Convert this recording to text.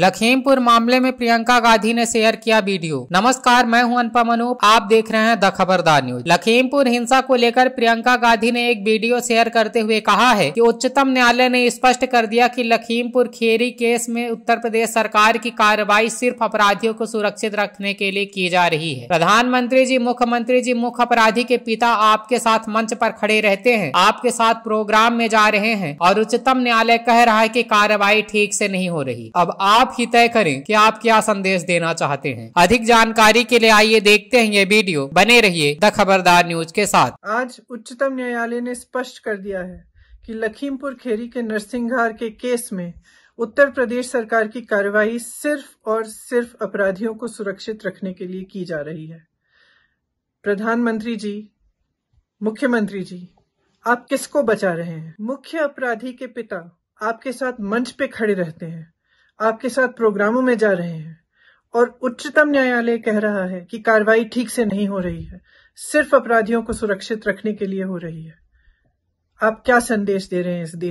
लखीमपुर मामले में प्रियंका गांधी ने शेयर किया वीडियो नमस्कार मैं हूं अनुपम अनूप आप देख रहे हैं द खबरदार न्यूज लखीमपुर हिंसा को लेकर प्रियंका गांधी ने एक वीडियो शेयर करते हुए कहा है कि उच्चतम न्यायालय ने स्पष्ट कर दिया कि लखीमपुर खेरी केस में उत्तर प्रदेश सरकार की कार्रवाई सिर्फ अपराधियों को सुरक्षित रखने के लिए की जा रही है प्रधानमंत्री जी मुख्यमंत्री जी मुख्य अपराधी के पिता आपके साथ मंच पर खड़े रहते हैं आपके साथ प्रोग्राम में जा रहे हैं और उच्चतम न्यायालय कह रहा है की कार्रवाई ठीक से नहीं हो रही अब आप आप ही तय करें कि आप क्या संदेश देना चाहते हैं अधिक जानकारी के लिए आइए देखते हैं ये वीडियो बने रहिए द खबरदार न्यूज के साथ आज उच्चतम न्यायालय ने स्पष्ट कर दिया है कि लखीमपुर खेरी के नरसिंहार के केस में उत्तर प्रदेश सरकार की कार्रवाई सिर्फ और सिर्फ अपराधियों को सुरक्षित रखने के लिए की जा रही है प्रधानमंत्री जी मुख्यमंत्री जी आप किसको बचा रहे हैं मुख्य अपराधी के पिता आपके साथ मंच पे खड़े रहते हैं आपके साथ प्रोग्रामों में जा रहे हैं और उच्चतम न्यायालय कह रहा है कि कार्रवाई ठीक से नहीं हो रही है सिर्फ अपराधियों को सुरक्षित रखने के लिए हो रही है आप क्या संदेश दे रहे हैं इस देश